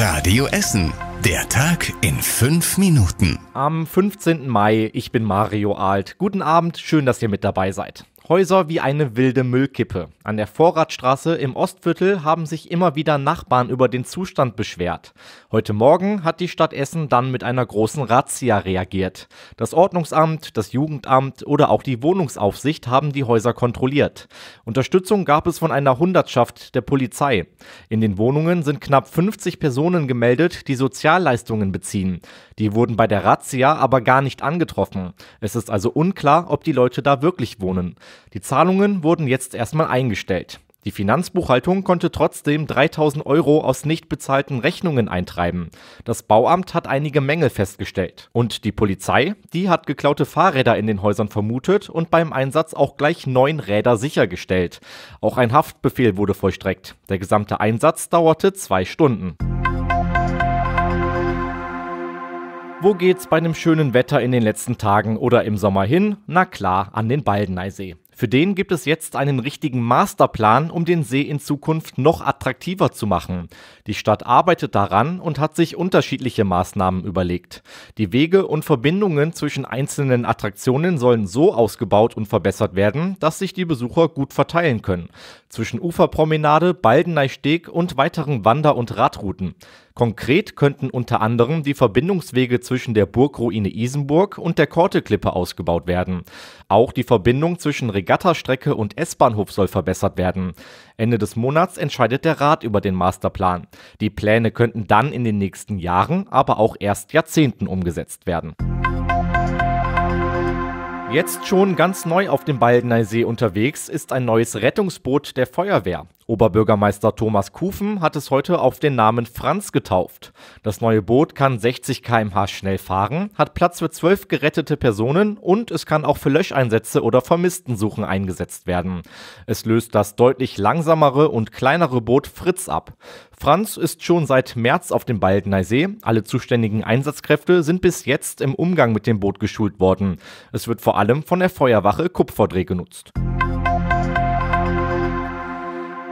Radio Essen. Der Tag in fünf Minuten. Am 15. Mai, ich bin Mario Alt. Guten Abend, schön, dass ihr mit dabei seid. Häuser wie eine wilde Müllkippe. An der Vorratstraße im Ostviertel haben sich immer wieder Nachbarn über den Zustand beschwert. Heute Morgen hat die Stadt Essen dann mit einer großen Razzia reagiert. Das Ordnungsamt, das Jugendamt oder auch die Wohnungsaufsicht haben die Häuser kontrolliert. Unterstützung gab es von einer Hundertschaft der Polizei. In den Wohnungen sind knapp 50 Personen gemeldet, die Sozialleistungen beziehen. Die wurden bei der Razzia aber gar nicht angetroffen. Es ist also unklar, ob die Leute da wirklich wohnen. Die Zahlungen wurden jetzt erstmal eingestellt. Die Finanzbuchhaltung konnte trotzdem 3000 Euro aus nicht bezahlten Rechnungen eintreiben. Das Bauamt hat einige Mängel festgestellt. Und die Polizei, die hat geklaute Fahrräder in den Häusern vermutet und beim Einsatz auch gleich neun Räder sichergestellt. Auch ein Haftbefehl wurde vollstreckt. Der gesamte Einsatz dauerte zwei Stunden. Wo geht's bei einem schönen Wetter in den letzten Tagen oder im Sommer hin? Na klar, an den Baldeneysee. Für den gibt es jetzt einen richtigen Masterplan, um den See in Zukunft noch attraktiver zu machen. Die Stadt arbeitet daran und hat sich unterschiedliche Maßnahmen überlegt. Die Wege und Verbindungen zwischen einzelnen Attraktionen sollen so ausgebaut und verbessert werden, dass sich die Besucher gut verteilen können. Zwischen Uferpromenade, Baldeneisteg und weiteren Wander- und Radrouten. Konkret könnten unter anderem die Verbindungswege zwischen der Burgruine Isenburg und der Korteklippe ausgebaut werden. Auch die Verbindung zwischen Regattastrecke und S-Bahnhof soll verbessert werden. Ende des Monats entscheidet der Rat über den Masterplan. Die Pläne könnten dann in den nächsten Jahren, aber auch erst Jahrzehnten umgesetzt werden. Jetzt schon ganz neu auf dem Baldeneysee unterwegs ist ein neues Rettungsboot der Feuerwehr. Oberbürgermeister Thomas Kufen hat es heute auf den Namen Franz getauft. Das neue Boot kann 60 km/h schnell fahren, hat Platz für zwölf gerettete Personen und es kann auch für Löscheinsätze oder Vermisstensuchen eingesetzt werden. Es löst das deutlich langsamere und kleinere Boot Fritz ab. Franz ist schon seit März auf dem Baldeneysee. Alle zuständigen Einsatzkräfte sind bis jetzt im Umgang mit dem Boot geschult worden. Es wird vor allem von der Feuerwache Kupferdreh genutzt.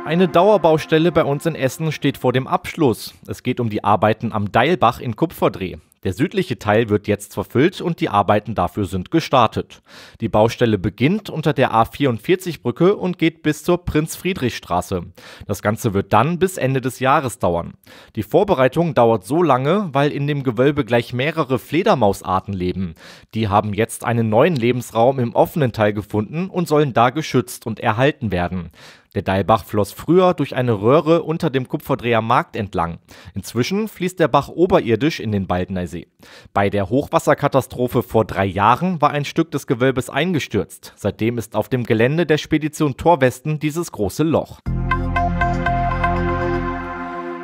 Eine Dauerbaustelle bei uns in Essen steht vor dem Abschluss. Es geht um die Arbeiten am Deilbach in Kupferdreh. Der südliche Teil wird jetzt verfüllt und die Arbeiten dafür sind gestartet. Die Baustelle beginnt unter der A44-Brücke und geht bis zur Prinz-Friedrich-Straße. Das Ganze wird dann bis Ende des Jahres dauern. Die Vorbereitung dauert so lange, weil in dem Gewölbe gleich mehrere Fledermausarten leben. Die haben jetzt einen neuen Lebensraum im offenen Teil gefunden und sollen da geschützt und erhalten werden. Der Deilbach floss früher durch eine Röhre unter dem Kupferdreher Markt entlang. Inzwischen fließt der Bach oberirdisch in den Baldneysee. Bei der Hochwasserkatastrophe vor drei Jahren war ein Stück des Gewölbes eingestürzt. Seitdem ist auf dem Gelände der Spedition Torwesten dieses große Loch.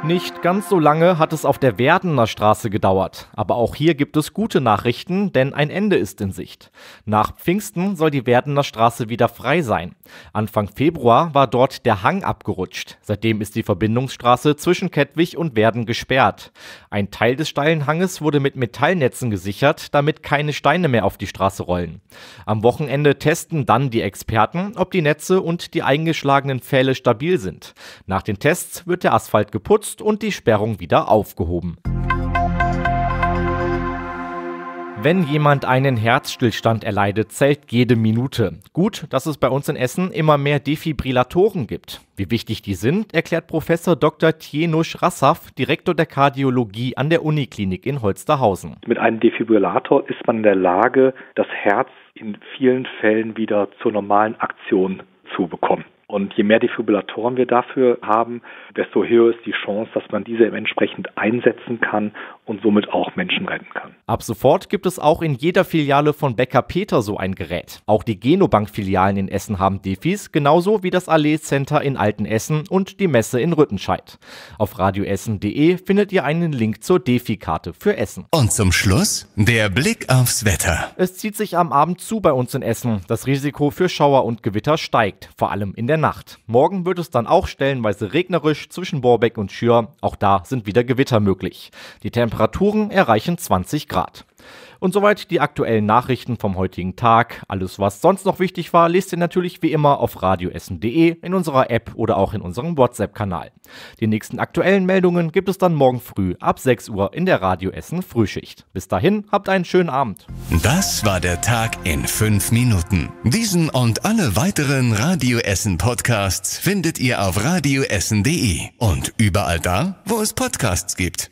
Nicht ganz so lange hat es auf der Werdener Straße gedauert, aber auch hier gibt es gute Nachrichten, denn ein Ende ist in Sicht. Nach Pfingsten soll die Werdener Straße wieder frei sein. Anfang Februar war dort der Hang abgerutscht. Seitdem ist die Verbindungsstraße zwischen Kettwig und Werden gesperrt. Ein Teil des steilen Hanges wurde mit Metallnetzen gesichert, damit keine Steine mehr auf die Straße rollen. Am Wochenende testen dann die Experten, ob die Netze und die eingeschlagenen Pfähle stabil sind. Nach den Tests wird der Asphalt geputzt genutzt und die Sperrung wieder aufgehoben. Wenn jemand einen Herzstillstand erleidet, zählt jede Minute. Gut, dass es bei uns in Essen immer mehr Defibrillatoren gibt. Wie wichtig die sind, erklärt Professor Dr. Tienusch Rassaf, Direktor der Kardiologie an der Uniklinik in Holsterhausen. Mit einem Defibrillator ist man in der Lage, das Herz in vielen Fällen wieder zur normalen Aktion zu bekommen. Und je mehr Defibrillatoren wir dafür haben, desto höher ist die Chance, dass man diese entsprechend einsetzen kann und somit auch Menschen retten kann. Ab sofort gibt es auch in jeder Filiale von Becker Peter so ein Gerät. Auch die Genobank-Filialen in Essen haben Defis, genauso wie das Allee Center in Altenessen und die Messe in Rüttenscheid. Auf radioessen.de findet ihr einen Link zur Defi-Karte für Essen. Und zum Schluss der Blick aufs Wetter. Es zieht sich am Abend zu bei uns in Essen. Das Risiko für Schauer und Gewitter steigt, vor allem in der Nacht. Morgen wird es dann auch stellenweise regnerisch zwischen Borbeck und Schür. Auch da sind wieder Gewitter möglich. Die Temperatur Temperaturen erreichen 20 Grad. Und soweit die aktuellen Nachrichten vom heutigen Tag. Alles, was sonst noch wichtig war, lest ihr natürlich wie immer auf radioessen.de, in unserer App oder auch in unserem WhatsApp-Kanal. Die nächsten aktuellen Meldungen gibt es dann morgen früh ab 6 Uhr in der Radioessen Frühschicht. Bis dahin, habt einen schönen Abend. Das war der Tag in 5 Minuten. Diesen und alle weiteren Radioessen Podcasts findet ihr auf radioessen.de und überall da, wo es Podcasts gibt.